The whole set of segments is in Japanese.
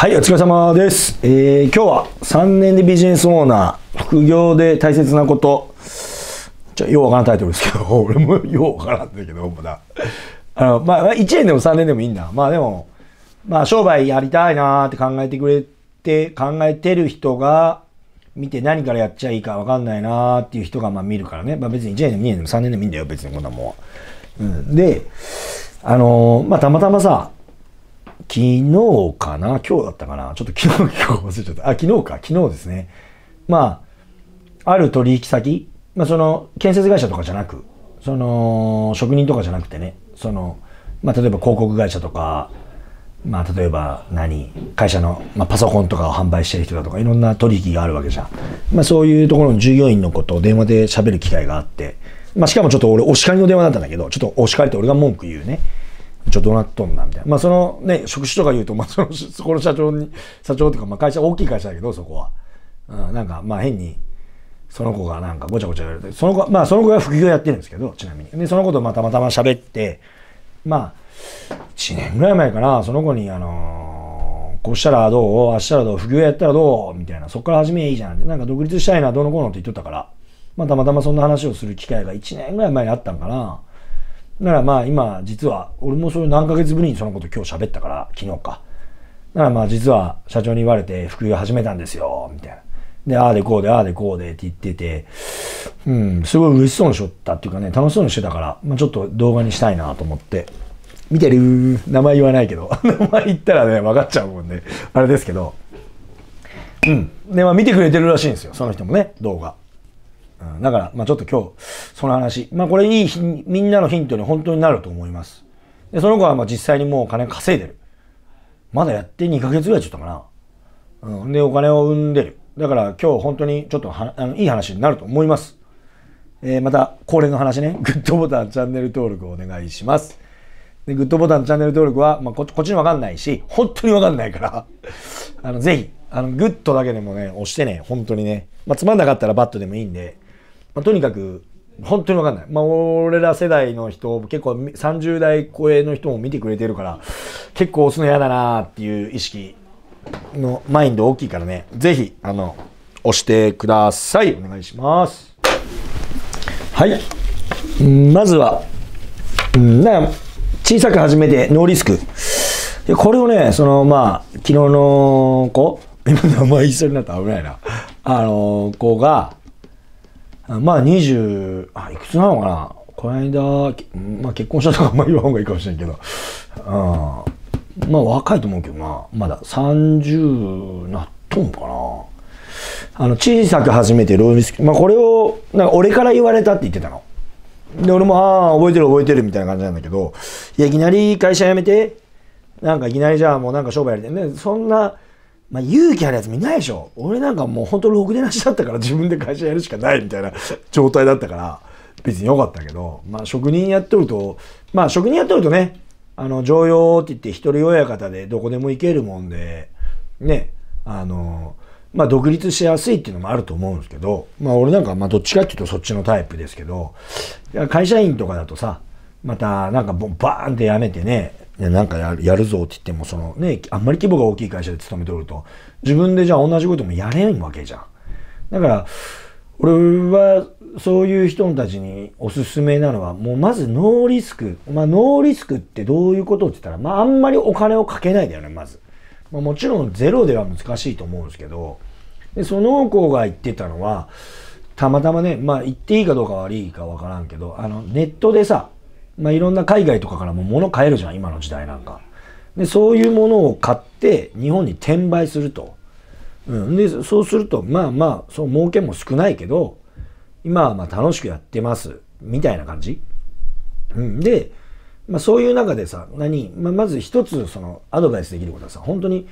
はい、お疲れ様です。えー、今日は3年でビジネスオーナー、副業で大切なこと、ちょ、ようわからんタイトルですけど、俺もようわからんだけど、まだ。あの、まあ、1年でも3年でもいいんだ。まあでも、まあ、商売やりたいなーって考えてくれて、考えてる人が、見て何からやっちゃいいかわかんないなーっていう人がまあ見るからね。まあ別に1年でも2年でも3年でもいいんだよ、別にこんなもん。うん。で、あのー、まあたまたまさ、昨日かな今日だったかなちょっと昨日、今日忘れちゃった。あ、昨日か昨日ですね。まあ、ある取引先、まあその、建設会社とかじゃなく、その、職人とかじゃなくてね、その、まあ例えば広告会社とか、まあ例えば何、会社の、まあ、パソコンとかを販売してる人だとか、いろんな取引があるわけじゃん。まあそういうところの従業員のことを電話で喋る機会があって、まあしかもちょっと俺、お叱りの電話だったんだけど、ちょっとお叱りって俺が文句言うね。ちょ、どうなっとんな、みたいな。まあ、そのね、職種とか言うと、まあ、その、そこの社長に、社長っていうか、まあ、会社、大きい会社だけど、そこは。うん、なんか、まあ、変に、その子がなんかごちゃごちゃ言われて、その子、まあ、その子が副業やってるんですけど、ちなみに。で、その子とまたまたま喋って、まあ、1年ぐらい前かな、その子に、あのー、こうしたらどうあしたらどう副業やったらどうみたいな。そこから始めいいじゃんって。なんか独立したいな、どうのこうのって言っとったから。まあ、たまたまそんな話をする機会が1年ぐらい前にあったんかな。ならまあ今実は俺もそれ何ヶ月ぶりにそのこと今日喋ったから昨日か。ならまあ実は社長に言われて副業始めたんですよ、みたいな。で、ああでこうで、ああでこうでって言ってて、うん、すごい嬉しそうにしよったっていうかね、楽しそうにしてたから、まあ、ちょっと動画にしたいなと思って。見てる名前言わないけど、名前言ったらね、分かっちゃうもんね。あれですけど。うん。で、まあ見てくれてるらしいんですよ、その人もね、動画。うん、だから、まあ、ちょっと今日、その話。まあ、これいい、みんなのヒントに本当になると思います。で、その子はまあ実際にもう金稼いでる。まだやって2ヶ月ぐらいちょっとかな。うん。で、お金を生んでる。だから今日本当にちょっとはあのいい話になると思います。えー、また、恒例の話ね。グッドボタン、チャンネル登録をお願いします。で、グッドボタン、チャンネル登録は、まあ、ここっちにわかんないし、本当にわかんないからあの、ぜひ、あの、グッドだけでもね、押してね、本当にね。まあ、つまんなかったらバットでもいいんで、まあ、とにかく本当に分かんない。まあ、俺ら世代の人、結構30代超えの人も見てくれてるから、結構押すの嫌だなっていう意識のマインド大きいからね、ぜひ、あの、押してください。お願いします。はい。まずは、うん、な小さく始めてノーリスク。これをね、その、まあ、昨日の子、今名前一緒になった危ないな。あの、子が、まあ20、あ、いくつなのかなこの間、まあ結婚したとかあんま言わん方がいいかもしれんけど、あまあ若いと思うけどな、まだ30なっとんかな。あの、小さく始めてローミス、まあこれを、なんか俺から言われたって言ってたの。で、俺も、ああ、覚えてる覚えてるみたいな感じなんだけど、いや、いきなり会社辞めて、なんかいきなりじゃあもうなんか商売やりたいね。そんな、まあ、勇気あるやつ見ないでしょ俺なんかもうほんとろくでなしだったから自分で会社やるしかないみたいな状態だったから別に良かったけど、まあ、職人やっとるとまあ職人やっとるとねあの常用って言って一人親方でどこでも行けるもんでねあのまあ独立しやすいっていうのもあると思うんですけどまあ俺なんかまあどっちかっていうとそっちのタイプですけど会社員とかだとさまたなんかバーンってやめてねなんかやるやるぞって言っても、そのね、あんまり規模が大きい会社で勤めておると、自分でじゃあ同じこともやれんわけじゃん。だから、俺は、そういう人たちにおすすめなのは、もうまずノーリスク。まあ、ノーリスクってどういうことって言ったら、まあ、あんまりお金をかけないだよね、まず。まあ、もちろんゼロでは難しいと思うんですけど、で、その子が言ってたのは、たまたまね、まあ、言っていいかどうか悪いかわからんけど、あの、ネットでさ、まあ、いろんな海外とかからも物買えるじゃん、今の時代なんか。で、そういうものを買って、日本に転売すると。うん。で、そうすると、まあまあ、その儲けも少ないけど、今はまあ楽しくやってます。みたいな感じ。うん。で、まあそういう中でさ、何、まあ、まず一つ、その、アドバイスできることはさ、本当に、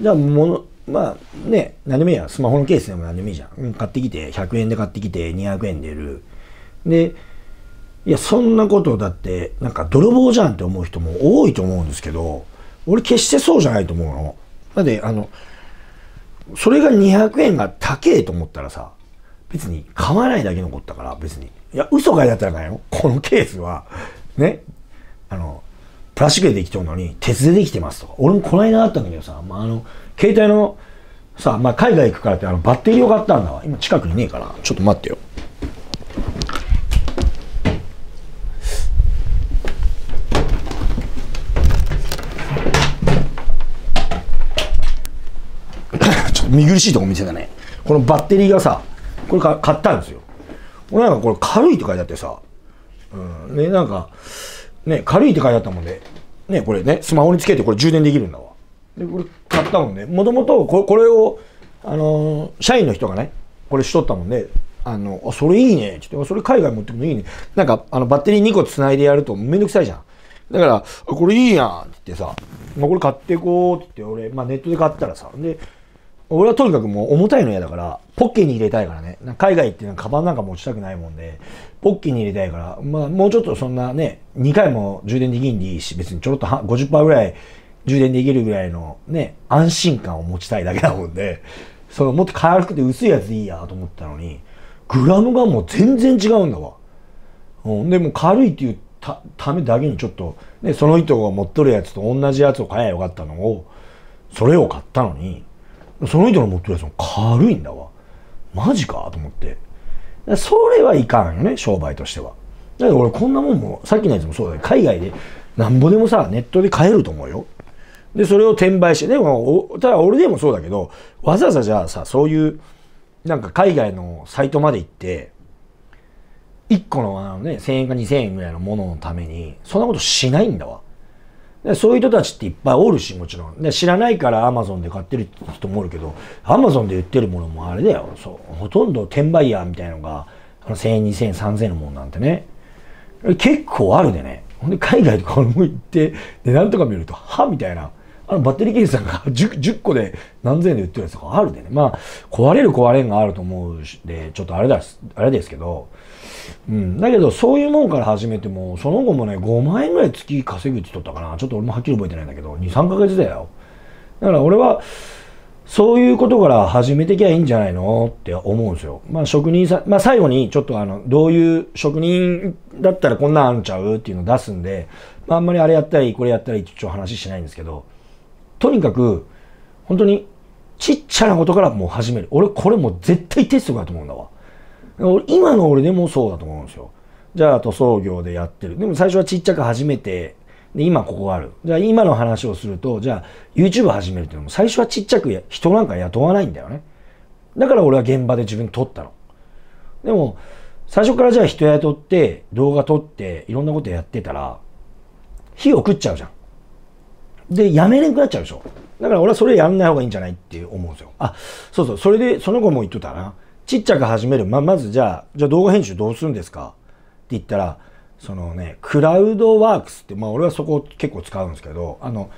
じゃあ、もの、まあね、何でもいいや、スマホのケースでも何でもいいじゃん。買ってきて、100円で買ってきて、200円で売る。で、いや、そんなことだって、なんか泥棒じゃんって思う人も多いと思うんですけど、俺決してそうじゃないと思うの。だって、あの、それが200円が高えと思ったらさ、別に買わないだけ残ったから、別に。いや、嘘がいだったらないよ。このケースは、ね、あの、プラスチックでできてるのに、鉄でできてますとか。俺もこの間あったんだけどさ、まあ、あの、携帯の、さ、まあ、海外行くからって、あの、バッテリーを買ったんだわ。今近くにねえから、ちょっと待ってよ。見苦しいとこ見せたね。このバッテリーがさ、これか買ったんですよ。俺なんかこれ軽いって書いてあってさ、うん、ね、なんか、ね、軽いって書いてあったもんで、ね、これね、スマホにつけてこれ充電できるんだわ。で、これ買ったもんね。もともとこれを、あのー、社員の人がね、これしとったもんで、あの、あ、それいいね。ちょっと、それ海外持ってもいいね。なんか、あの、バッテリー2個繋いでやるとめんどくさいじゃん。だから、これいいやんって言ってさ、まあ、これ買っていこうって言って、俺、まあ、ネットで買ったらさ、で、俺はとにかくもう重たいの嫌だから、ポッケに入れたいからね。海外っていうのはカバンなんか持ちたくないもんで、ポッケに入れたいから、まあもうちょっとそんなね、2回も充電できんでいいし、別にちょろっと50%ぐらい充電できるぐらいのね、安心感を持ちたいだけだもんで、そのもっと軽くて薄いやついいやと思ったのに、グラムがもう全然違うんだわ。うん、でも軽いっていうたためだけにちょっと、ね、その人が持っとるやつと同じやつを買えばよかったのを、それを買ったのに、その人の持ってるやつも軽いんだわ。マジかと思って。それはいかんよね、商売としては。だけど俺こんなもんも、さっきのやつもそうだけど、海外でなんぼでもさ、ネットで買えると思うよ。で、それを転売して、でも、ただ俺でもそうだけど、わざわざじゃあさ、そういう、なんか海外のサイトまで行って、1個のあのね、1000円か2000円ぐらいのもののために、そんなことしないんだわ。でそういう人たちっていっぱいおるし、もちろん。で、知らないからアマゾンで買ってる人もおるけど、アマゾンで売ってるものもあれだよ。そう。ほとんど転売ヤーみたいなのが、あの1000円、2000円、3000円のものなんてね。結構あるでね。ほんで、海外とかも行って、で、なんとか見ると、はみたいな。あのバッテリーケースなん 10, 10, 個で何千円で売ってるやつとかあるでね。まあ、壊れる壊れんがあると思うし、で、ちょっとあれだ、あれですけど、うん。だけど、そういうもんから始めても、その後もね、5万円ぐらい月稼ぐって言ったかな。ちょっと俺もはっきり覚えてないんだけど、2、3ヶ月だよ。だから俺は、そういうことから始めてきゃいいんじゃないのって思うんですよ。まあ職人さん、まあ最後にちょっとあの、どういう職人だったらこんなんあるんちゃうっていうのを出すんで、まああんまりあれやったり、これやったりってちょっと話しないんですけど、とにかく、本当に、ちっちゃなことからもう始める。俺、これもう絶対テストだと思うんだわ。俺今の俺でもそうだと思うんですよ。じゃあ、塗装業でやってる。でも最初はちっちゃく始めて、で、今ここがある。じゃあ、今の話をすると、じゃあ、YouTube 始めるっていうのも、最初はちっちゃく人なんか雇わないんだよね。だから俺は現場で自分撮ったの。でも、最初からじゃあ人雇って、動画撮って、いろんなことやってたら、火を食っちゃうじゃん。で、やめれなくなっちゃうでしょ。だから俺はそれやんない方がいいんじゃないって思うんですよ。あ、そうそう、それで、その子も言っとったな。ちっちゃく始める。まあ、まずじゃあ、じゃあ動画編集どうするんですかって言ったら、そのね、クラウドワークスって、まあ俺はそこ結構使うんですけど、あの、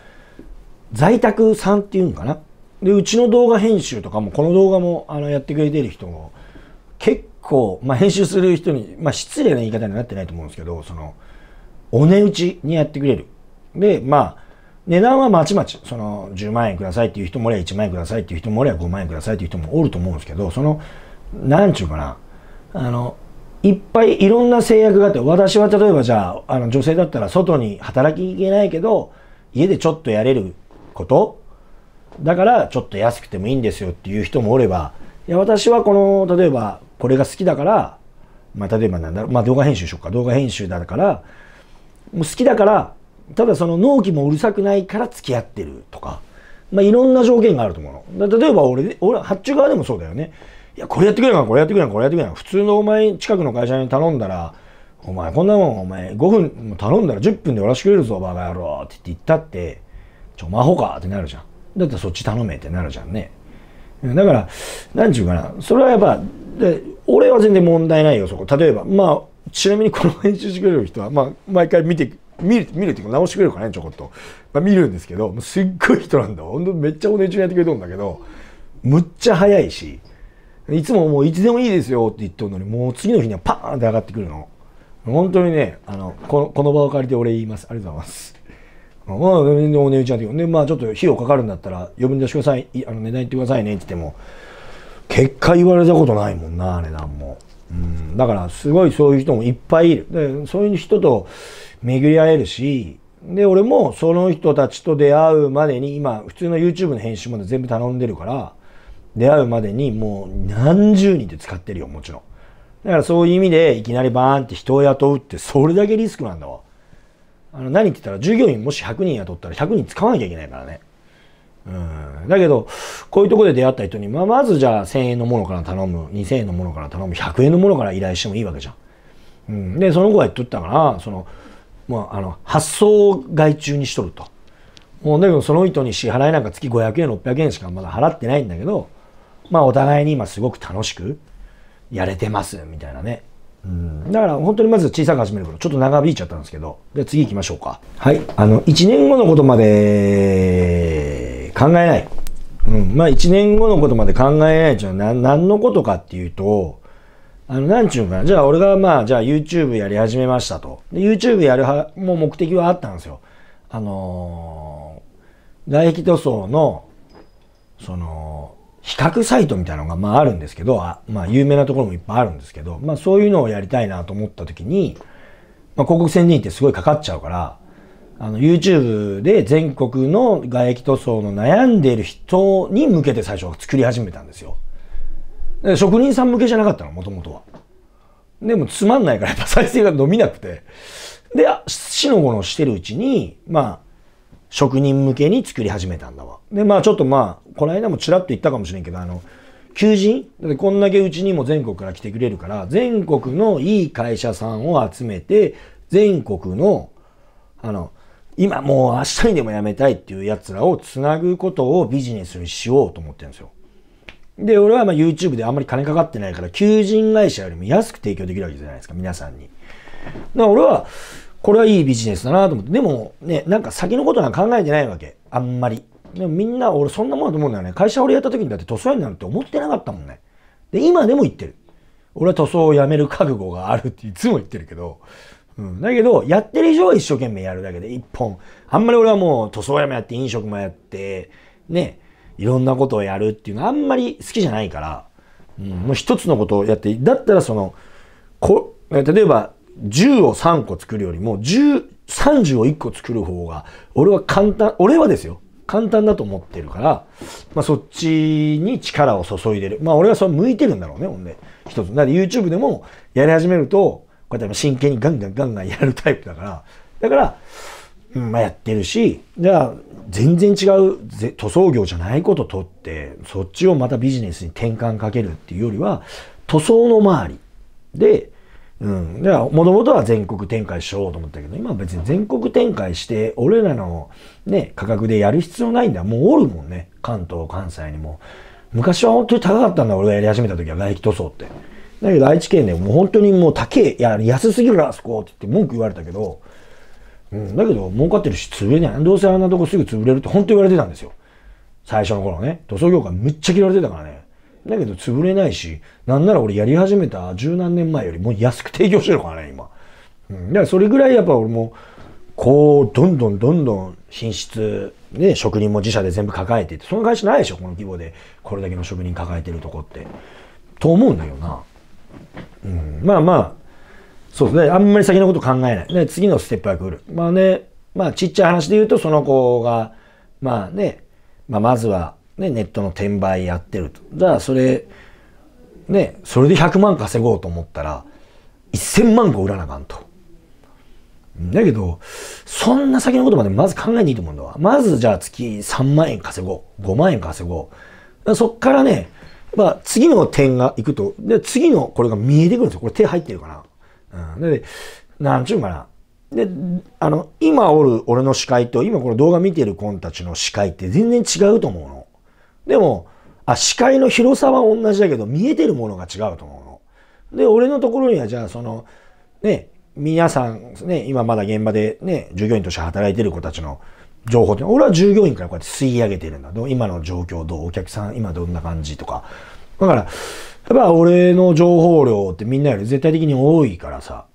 在宅さんっていうんかな。で、うちの動画編集とかも、この動画もあのやってくれてる人も、結構、まあ編集する人に、まあ失礼な言い方になってないと思うんですけど、その、お値打ちにやってくれる。で、まあ、値段はまちまち、その10万円くださいっていう人もおりゃ1万円くださいっていう人もおりゃ5万円くださいっていう人もおると思うんですけど、その、なんちゅうかな、あの、いっぱいいろんな制約があって、私は例えばじゃあ、あの女性だったら外に働きに行けないけど、家でちょっとやれることだからちょっと安くてもいいんですよっていう人もおれば、いや、私はこの、例えばこれが好きだから、まあ、例えばなんだろう、まあ、動画編集しようか。動画編集だから、もう好きだから、ただその納期もうるさくないから付き合ってるとか、まあ、いろんな条件があると思うの。例えば俺、俺、発注側でもそうだよね。いや、これやってくれな、これやってくれな、これやってくれな。普通のお前、近くの会社に頼んだら、お前、こんなもん、お前、5分頼んだら10分で終わらしてくれるぞ、バカ野郎って言ったって、ちょ、魔法かってなるじゃん。だったらそっち頼めってなるじゃんね。だから、なんちゅうかな、それはやっぱ、で俺は全然問題ないよ、そこ。例えば、まあ、ちなみにこの編集してくれる人は、まあ、毎回見て見る、見るっていうか直してくれるからね、ちょこっと。まあ、見るんですけど、すっごい人なんだ。ほんとめっちゃお姉ちゃんやってくれとんだけど、むっちゃ早いし、いつももういつでもいいですよって言っとるのに、もう次の日にはパーンって上がってくるの。本当にね、あの、このこの場を借りて俺言います。ありがとうございます。まあ、お姉ちゃんってね、まあちょっと費用かかるんだったら、余分出してください、あの値段言ってくださいねって言っても、結果言われたことないもんな、値段も。うん、だからすごいそういう人もいっぱいいるでそういう人と巡り合えるしで俺もその人たちと出会うまでに今普通の YouTube の編集まで全部頼んでるから出会うまでにもう何十人で使ってるよもちろんだからそういう意味でいきなりバーンって人を雇うってそれだけリスクなんだわあの何って言ったら従業員もし100人雇ったら100人使わなきゃいけないからねうん、だけど、こういうとこで出会った人に、まあ、まずじゃあ1000円のものから頼む、2000円のものから頼む、100円のものから依頼してもいいわけじゃん。うん、で、その子が言っとったから、その、まあ、あの、発送外注にしとると。もう、だけどその人に支払いなんか月500円、600円しかまだ払ってないんだけど、まあ、お互いに今すごく楽しくやれてます、みたいなね。うん、だから本当にまず小さく始めることちょっと長引いちゃったんですけどで次行きましょうかはいあの1年後のことまで考えない。うん。まあ、1年後のことまで考えないじゃな、何のことかっていうと、あの、なんちゅうかな。じゃあ、俺がまあ、じゃあ YouTube やり始めましたと。YouTube やるは、もう目的はあったんですよ。あのー、外壁塗装の、その、比較サイトみたいなのが、まあ、あるんですけど、あまあ、有名なところもいっぱいあるんですけど、まあ、そういうのをやりたいなと思った時に、まあ、広告宣伝ってすごいかかっちゃうから、あの、YouTube で全国の外壁塗装の悩んでいる人に向けて最初は作り始めたんですよ。で職人さん向けじゃなかったの、もともとは。でもつまんないからやっぱ再生が伸びなくて。で、死のものしてるうちに、まあ、職人向けに作り始めたんだわ。で、まあちょっとまあ、この間もちらっと言ったかもしれんけど、あの、求人だってこんだけうちにも全国から来てくれるから、全国のいい会社さんを集めて、全国の、あの、今もう明日にでも辞めたいっていうやつらをつなぐことをビジネスにしようと思ってるんですよ。で、俺はま YouTube であんまり金かかってないから、求人会社よりも安く提供できるわけじゃないですか、皆さんに。だから俺は、これはいいビジネスだなと思って。でもね、なんか先のことなんか考えてないわけ。あんまり。でもみんな、俺そんなもんだと思うんだよね。会社俺やった時にだって塗装屋になるって思ってなかったもんね。で、今でも言ってる。俺は塗装をやめる覚悟があるっていつも言ってるけど、うん、だけど、やってる以上は一生懸命やるだけで、一本。あんまり俺はもう塗装屋もやって、飲食もやって、ね、いろんなことをやるっていうのはあんまり好きじゃないから、うん、もう一つのことをやって、だったらその、こ例えば、10を3個作るよりも、10、30を1個作る方が、俺は簡単、俺はですよ。簡単だと思ってるから、まあ、そっちに力を注いでる。まあ俺はそれ向いてるんだろうね、ほんで。一つ。なので YouTube でもやり始めると、こうやって真剣にガンガンガンガンやるタイプだから、だから、うん、まあやってるし、じゃあ全然違う塗装業じゃないこと取って、そっちをまたビジネスに転換かけるっていうよりは、塗装の周りで、うん。だから、もともとは全国展開しようと思ったけど、今別に全国展開して、俺らのね、価格でやる必要ないんだ。もうおるもんね。関東、関西にも。昔は本当に高かったんだ、俺がやり始めた時は、外気塗装って。だけど愛知県でもう本当にもう高え、いや、安すぎるな、あそこって言って文句言われたけど、うん、だけど儲かってるし潰れない。どうせあんなとこすぐ潰れるって本当言われてたんですよ。最初の頃ね。塗装業界めっちゃ嫌われてたからね。だけど潰れないし、なんなら俺やり始めた十何年前よりも安く提供してるからね、今。うん、だからそれぐらいやっぱ俺も、こう、どんどんどんどん品質、ね、職人も自社で全部抱えてて、その会社ないでしょ、この規模で。これだけの職人抱えてるとこって。と思うんだけどな。まあまあ、そうですね。あんまり先のこと考えない。で、次のステップが来る。まあね、まあちっちゃい話で言うと、その子が、まあね、まあまずは、ね、ネットの転売やってると。じゃあ、それ、ね、それで100万稼ごうと思ったら、1000万個売らなあかんと。だけど、そんな先のことまでまず考えていいと思うんだわ。まずじゃあ月3万円稼ごう。5万円稼ごう。そっからね、まあ、次の点が行くと、で、次のこれが見えてくるんですよ。これ手入ってるかな。うん。で、なんちゅうかな。で、あの、今おる俺の視界と、今この動画見てる子たちの視界って全然違うと思うの。でも、あ、視界の広さは同じだけど、見えてるものが違うと思うの。で、俺のところには、じゃあ、その、ね、皆さん、ね、今まだ現場でね、従業員として働いてる子たちの、情報って、俺は従業員からこうやって吸い上げてるんだ。今の状況どうお客さん今どんな感じとか。だから、やっぱ俺の情報量ってみんなより絶対的に多いからさ、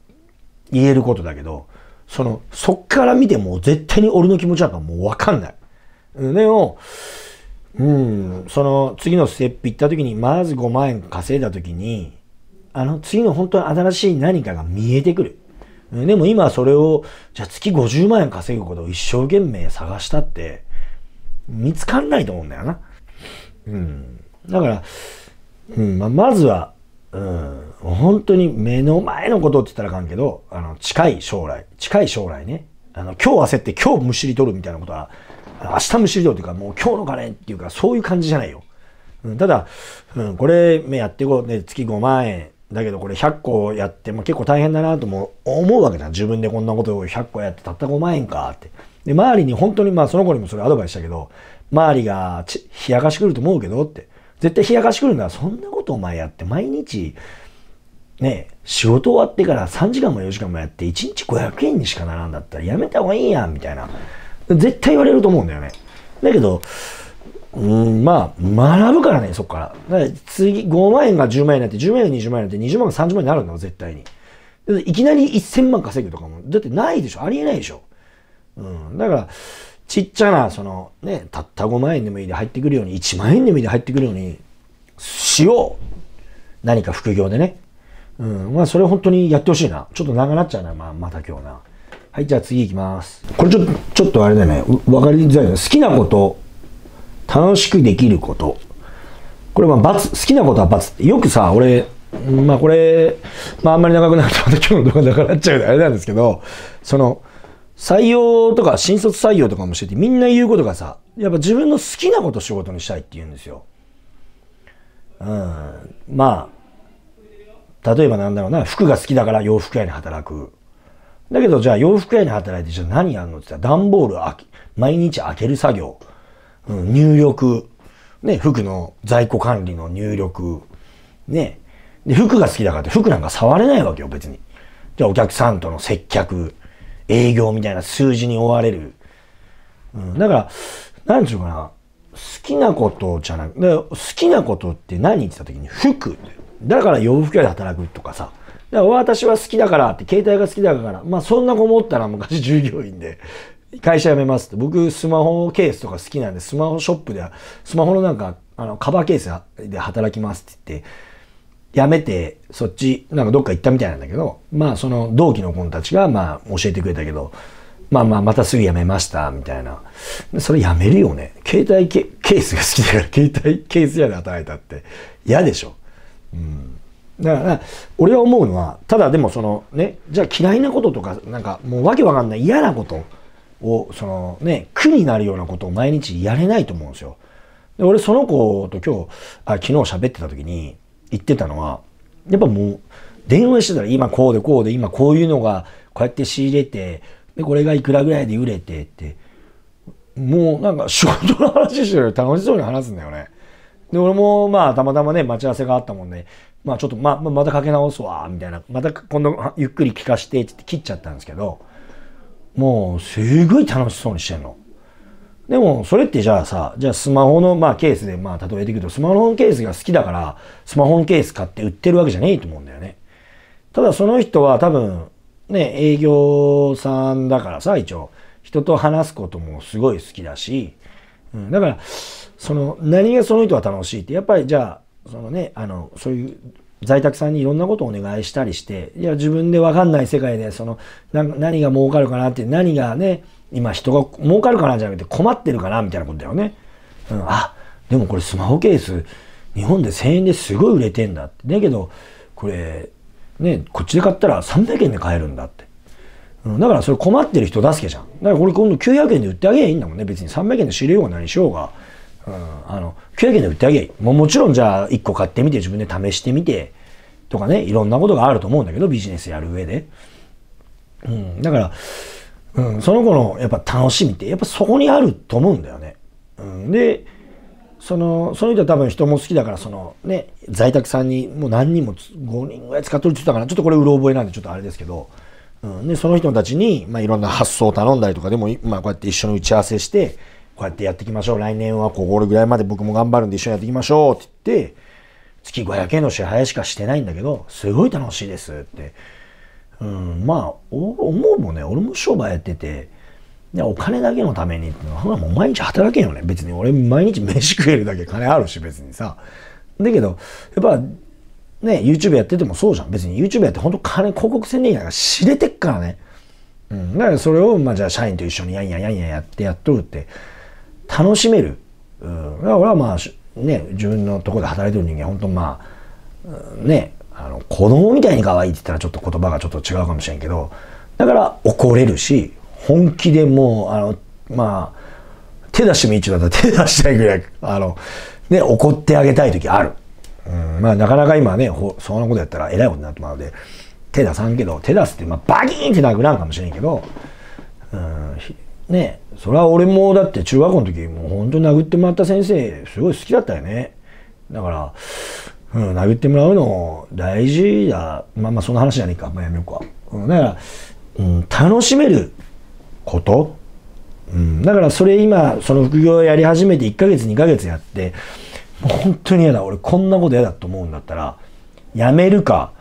言えることだけど、その、そっから見ても絶対に俺の気持ちなんかもうわかんない。でも、うん、その次のステップ行った時に、まず5万円稼いだ時に、あの次の本当に新しい何かが見えてくる。でも今それを、じゃあ月50万円稼ぐことを一生懸命探したって、見つかんないと思うんだよな。うん。だから、うんままずは、うん、本当に目の前のことって言ったらあかんけど、あの、近い将来、近い将来ね、あの、今日焦って今日むしり取るみたいなことは、明日むしり取るというか、もう今日の金っていうか、そういう感じじゃないよ。うん、ただ、うん、これ、目やっていこうね、月5万円、だけどこれ100個やって、も結構大変だなとも思うわけじゃん。自分でこんなことを100個やってたった5万円かって。で、周りに本当にまあその子にもそれアドバイスしたけど、周りが冷やかしくると思うけどって。絶対冷やかしくるんだ。そんなことお前やって毎日、ね、仕事終わってから3時間も4時間もやって1日500円にしかならんだったらやめた方がいいやんみたいな。絶対言われると思うんだよね。だけど、うんまあ、学ぶからね、そこから。から次、5万円が10万円になって、10万円が20万円になって、20万が30万円になるんだよ、絶対に。いきなり1000万稼ぐとかも、だってないでしょ、ありえないでしょ。うん、だから、ちっちゃな、その、ね、たった5万円でもいいで入ってくるように、1万円でもいいで入ってくるようにしよう。何か副業でね。うん、まあ、それ本当にやってほしいな。ちょっと長なっちゃうな、まあ、また今日な。はい、じゃあ次行きます。これちょちょっとあれだよね、わかりづらいね。好きなこと楽しくできること。これは罰、好きなことは罰。よくさ、俺、まあこれ、まああんまり長くなるとまた今日の動画長くなっちゃうであれなんですけど、その、採用とか新卒採用とかもしててみんな言うことがさ、やっぱ自分の好きなこと仕事にしたいって言うんですよ。うん。まあ、例えばなんだろうな、服が好きだから洋服屋に働く。だけどじゃあ洋服屋に働いてじゃあ何やるのって言ったら段ボール毎日開ける作業。入力、ね、服の在庫管理の入力、ね。で、服が好きだからって服なんか触れないわけよ、別に。じゃあお客さんとの接客、営業みたいな数字に追われる。うん、だから、なんちゅうかな、好きなことじゃなく、好きなことって何って言った時に服。だから洋服屋で働くとかさ。だから私は好きだからって、携帯が好きだから。まあそんな子もったら昔従業員で会社辞めますって。僕、スマホケースとか好きなんで、スマホショップでスマホのなんか、あの、カバーケースで働きますって言って、辞めて、そっち、なんかどっか行ったみたいなんだけど、まあ、その同期の子たちが、まあ、教えてくれたけど、まあまあ、またすぐ辞めました、みたいな。それ辞めるよね。携帯ケースが好きだから、携帯ケース屋で働いたって、嫌でしょ。うん。だから、俺は思うのは、ただでもそのね、じゃあ嫌いなこととか、なんかもうわけわかんない嫌なことを、そのね、苦になるようなことを毎日やれないと思うんですよ。で俺、その子と今日、あ、昨日喋ってた時に言ってたのは、やっぱもう、電話してたら今こうでこうで、今こういうのが、こうやって仕入れて、で、これがいくらぐらいで売れてって、もうなんか仕事の話してるより楽しそうに話すんだよね。で、俺もまあたまたまね、待ち合わせがあったもんで、まあちょっとま、またかけ直すわ、みたいな。また今度ゆっくり聞かしてって切っちゃったんですけど、もうすごい楽しそうにしてんの。でもそれってじゃあさ、じゃあスマホの、まあ、ケースでまあ例えていくと、スマホのケースが好きだから、スマホのケース買って売ってるわけじゃねえと思うんだよね。ただその人は多分、ね、営業さんだからさ、一応、人と話すこともすごい好きだし、うん、だから、その、何がその人は楽しいって、やっぱりじゃあ、そのね、あの、そういう在宅さんにいろんなことをお願いしたりして、いや、自分でわかんない世界で、その、何が儲かるかなって、何がね、今人が儲かるかなじゃなくて困ってるかなみたいなことだよね。うん、あ、でもこれスマホケース、日本で1000円ですごい売れてんだって。だけど、これ、ね、こっちで買ったら300円で買えるんだって。うん、だからそれ困ってる人助けじゃん。だからこれ今度900円で売ってあげりゃいいんだもんね。別に300円で知るようが何しようが。うん、あの900円で売ってあげももちろんじゃあ1個買ってみて自分で試してみてとかねいろんなことがあると思うんだけどビジネスやる上で、うん、だから、うん、その子のやっぱ楽しみってやっぱそこにあると思うんだよね、うん、でそのその人は多分人も好きだからそのね在宅さんにもう何人も5人ぐらい使っとるって言ったからちょっとこれうろ覚えなんでちょっとあれですけど、うん、でその人たちに、まあ、いろんな発想を頼んだりとかでも、まあ、こうやって一緒に打ち合わせしてこうやってやっていきましょう。来年はここぐらいまで僕も頑張るんで一緒にやっていきましょうって言って、月500円の支払いしかしてないんだけど、すごい楽しいですって。うん、まあ、思うもね、俺も商売やってて、お金だけのためにっては、ほらもう毎日働けんよね。別に俺毎日飯食えるだけ金あるし、別にさ。だけど、やっぱ、ね、YouTube やっててもそうじゃん。別に YouTube やって本当金、広告宣伝やから知れてっからね。うん。だからそれを、まあじゃあ社員と一緒にやんやんやんやんやってやっとるって。楽しめる。うん、だから俺はまあ、ね、自分のところで働いてる人間、本当まあ、うん、ね、あの、子供みたいに可愛いって言ったらちょっと言葉がちょっと違うかもしれんけど、だから怒れるし、本気でもう、あの、まあ、手出してもいいっちゅうだったら手出したいぐらい、あの、ね、怒ってあげたい時ある。うん、まあ、なかなか今ね、そんなことやったらえらいことになってまうので、手出さんけど、手出すって、まあ、バキーンって殴らんかもしれんけど、うん、ねそれは俺もだって中学校の時もう本当に殴ってもらった先生すごい好きだったよねだから、うん、殴ってもらうの大事だまあまあその話じゃねえか、まあ、やめようか、うん、だから、うん、楽しめること、うん、だからそれ今その副業やり始めて1ヶ月2ヶ月やって本当に嫌だ俺こんなこと嫌だと思うんだったらやめるか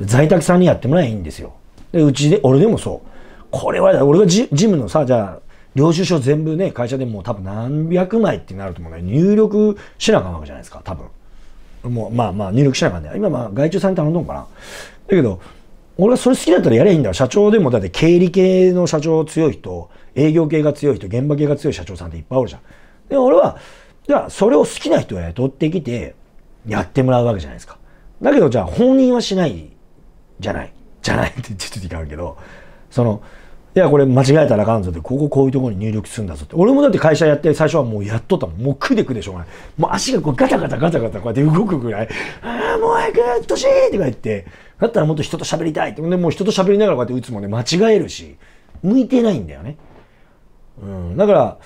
在宅さんにやってもらえばいいんですよでうちで俺でもそうこれは俺がジジムのさじゃあ領収書全部ね、会社でもう多分何百枚ってなると思うね、入力しなあかんわけじゃないですか、多分。もう、まあまあ、入力しなあかんね。今、まあ、外注さんに頼んどんかな。だけど、俺はそれ好きだったらやれゃいいんだよ。社長でも、だって経理系の社長強い人、営業系が強い人、現場系が強い社長さんっていっぱいおるじゃん。でも俺は、じゃあ、それを好きな人を取ってきて、やってもらうわけじゃないですか。だけど、じゃあ、本人はしないじゃない。じゃないって、ちょっといあるけど、その、いや、これ間違えたらあかんぞって、こここういうところに入力するんだぞって。俺もだって会社やって、最初はもうやっとったもん。もうくでくでしょうがない。もう足がこうガタガタガタガタこうやって動くぐらい、ああ、もう早く、年っとしいか言って、だったらもっと人と喋りたいって。で、もう人と喋りながらこうやって打つもんね、間違えるし、向いてないんだよね。うん。だから、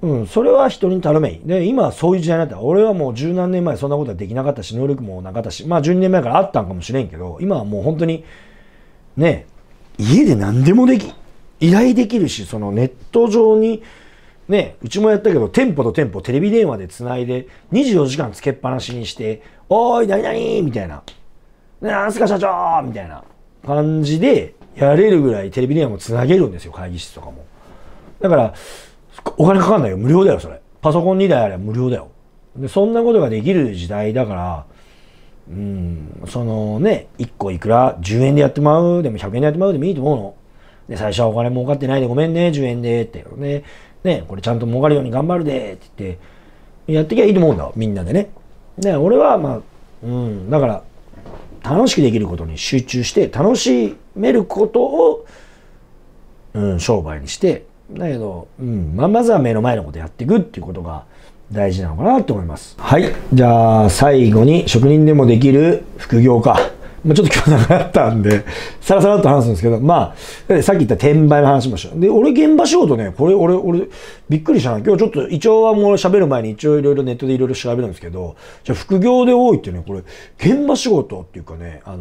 うん、それは人に頼めい。で、今はそういう時代になった。俺はもう十何年前そんなことはできなかったし、能力もなかったし、まあ12年前からあったんかもしれんけど、今はもう本当に、ね、家で何でもでき、依頼できるし、そのネット上に、ね、うちもやったけど、店舗と店舗、テレビ電話でつないで、24時間つけっぱなしにして、おーい、何々みたいな。なんすか社長みたいな感じで、やれるぐらいテレビ電話もつなげるんですよ、会議室とかも。だから、お金かかんないよ。無料だよ、それ。パソコン2台あれば無料だよ。で、そんなことができる時代だから、うん、そのね、1個いくら、10円でやってもらうでも100円でやってもらうでもいいと思うの。で、最初はお金儲かってないでごめんね、10円で、ってね。ね、これちゃんと儲かるように頑張るで、って言って、やってきゃいいと思うんだ、みんなでね。で、俺はまあ、うん、だから、楽しくできることに集中して、楽しめることを、うん、商売にして、だけど、うんまあ、まずは目の前のことやっていくっていうことが大事なのかなと思います。はい。じゃあ、最後に職人でもできる副業か。まあ、ちょっと今日長かったんで、さらさらっと話すんですけど、まあ、さっき言った転売の話しました。で、俺現場仕事ね、これ、俺、俺、びっくりしたな。今日ちょっと、一応はもう喋る前に一応いろいろネットでいろいろ調べるんですけど、じゃ副業で多いってね、これ、現場仕事っていうかね、あ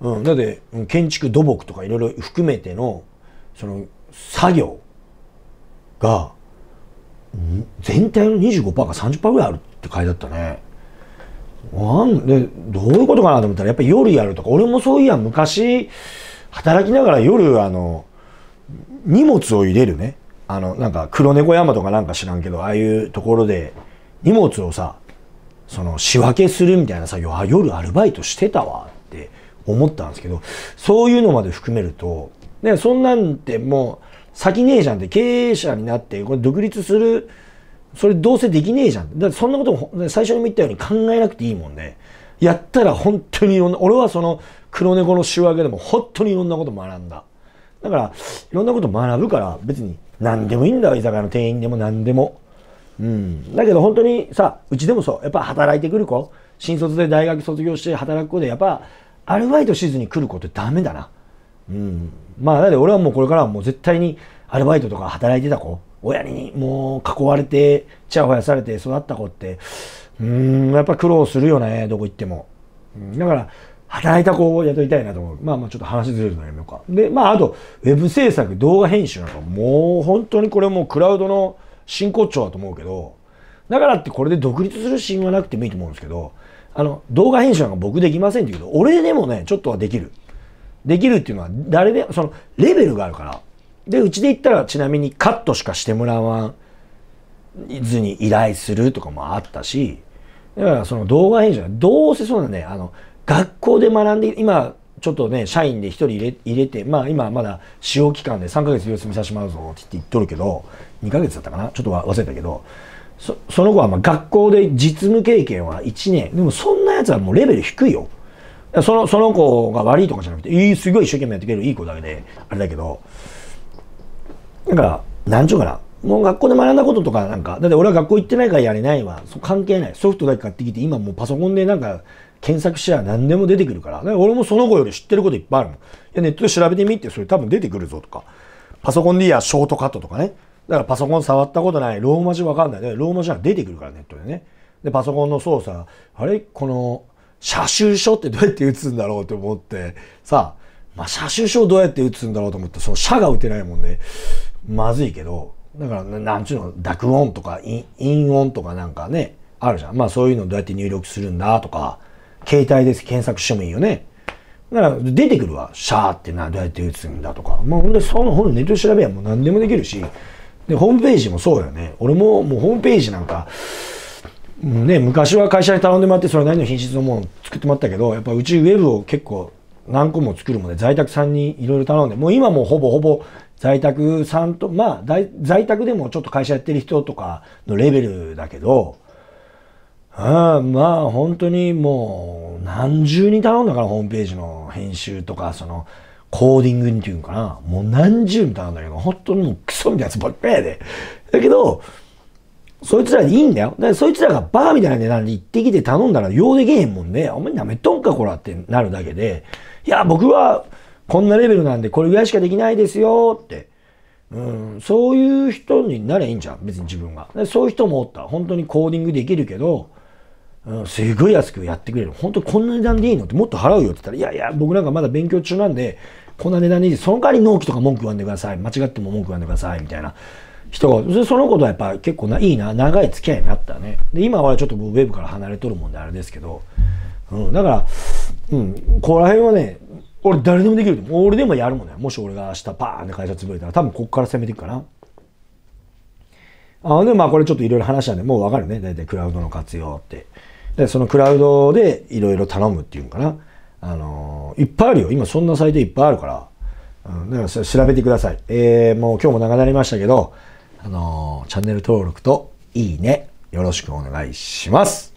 の、うん、だって、建築土木とかいろいろ含めての、その、作業が、全体の25%か30%ぐらいあるって書いてあったね。なんでどういうことかなと思ったらやっぱり夜やるとか俺もそういや昔働きながら夜あの荷物を入れるねあのなんか黒猫山とかなんか知らんけどああいうところで荷物をさその仕分けするみたいなさ夜アルバイトしてたわって思ったんですけどそういうのまで含めると、ね、そんなんてもう先ねえじゃんって経営者になってこれ独立するそれどうせできねえじゃん。だってそんなことも最初にも言ったように考えなくていいもんで、ね、やったら本当にいろんな、俺はその黒猫の週明けでも本当にいろんなこと学んだ。だから、いろんなこと学ぶから、別に何でもいいんだよ、居酒屋の店員でも何でも。うん。だけど本当にさ、うちでもそう、やっぱ働いてくる子、新卒で大学卒業して働く子で、やっぱアルバイトしずに来る子ってダメだな。うん。まあ、だって俺はもうこれからはもう絶対にアルバイトとか働いてた子、親にもう囲われて、ちやほやされて育った子って、うん、やっぱ苦労するよね、どこ行っても。だから、働いた子を雇いたいなと思う。まあまあちょっと話ずれるのやめようか。で、まああと、ウェブ制作、動画編集なんか、もう本当にこれもうクラウドの真骨頂だと思うけど、だからってこれで独立するシーンはなくてもいいと思うんですけど、あの、動画編集なんか僕できませんって言うけど、俺でもね、ちょっとはできる。できるっていうのは、誰で、その、レベルがあるから。で、うちで言ったらちなみにカットしかしてもらわずに依頼するとかもあったし、だからその動画編集どうせそうだね、あの、学校で学んで、今、ちょっとね、社員で一人入れ入れて、まあ今まだ使用期間で3ヶ月様子見させてもらうぞって言っとるけど、2ヶ月だったかなちょっと忘れたけど、そその子はまあ学校で実務経験は1年。でもそんなやつはもうレベル低いよ。その、その子が悪いとかじゃなくて、ええ、すごい一生懸命やってくれるいい子だけで、あれだけど、だから、なんちゅうかな。もう学校で学んだこととかなんか、だって俺は学校行ってないからやれないわ。そ関係ない。ソフトだけ買ってきて、今もうパソコンでなんか検索したら何でも出てくるから。から俺もその子より知ってることいっぱいあるもん。いや、ネットで調べてみって、それ多分出てくるぞとか。パソコンでいや、ショートカットとかね。だからパソコン触ったことない。ローマ字わかんない。ローマ字は出てくるから、ネットでね。で、パソコンの操作、あれこの、写集書ってどうやって打つんだろうと思って、さあ、まあ、車種書どうやって打つんだろうと思って、その写が打てないもんね。まずいけどだからなんちゅうの濁音とか陰音とかなんかねあるじゃんまあそういうのどうやって入力するんだとか携帯で検索してもいいよねだから出てくるわシャーってなどうやって打つんだとかまあほんでその本ネット調べやもう何でもできるしでホームページもそうよね俺ももうホームページなんかね、昔は会社に頼んでもらってそれなりの品質のものを作ってもらったけどやっぱうちウェブを結構何個も作るもんで、在宅さんにいろいろ頼んで、もう今もほぼほぼ在宅さんと、まあ、在宅でもちょっと会社やってる人とかのレベルだけど、あまあ本当にもう何重に頼んだからホームページの編集とかそのコーディングにっていうんかなもう何重に頼んだけど本当にもうクソみたいなやつばっかりやでだけどそいつらでいいんだよだからそいつらがバーみたいな値段で行ってきて頼んだら用でけえへんもんで、ね、お前なめとんかこらってなるだけでいや、僕はこんなレベルなんでこれぐらいしかできないですよって。うん、そういう人になりゃいいんじゃん、別に自分が。でそういう人もおった。本当にコーディングできるけど、うん、すごい安くやってくれる。本当こんな値段でいいのってもっと払うよって言ったら、いやいや、僕なんかまだ勉強中なんで、こんな値段でいいその代わり納期とか文句言わんでください。間違っても文句言わんでください。みたいな人が、そのことはやっぱ結構ないいな、長い付き合いになったね。で、今はちょっとウェブから離れとるもんであれですけど、うん、だから、うん、ここら辺はね俺誰でもできる俺でもやるもんねもし俺が明日パーンって会社潰れたら多分ここから攻めていくかなあでまあこれちょっといろいろ話したんでもうわかるねだいたいクラウドの活用ってでそのクラウドでいろいろ頼むっていうんかなあのー、いっぱいあるよ今そんなサイトいっぱいあるから、うん、だから調べてくださいえー、もう今日も長なりましたけどあのー、チャンネル登録といいねよろしくお願いします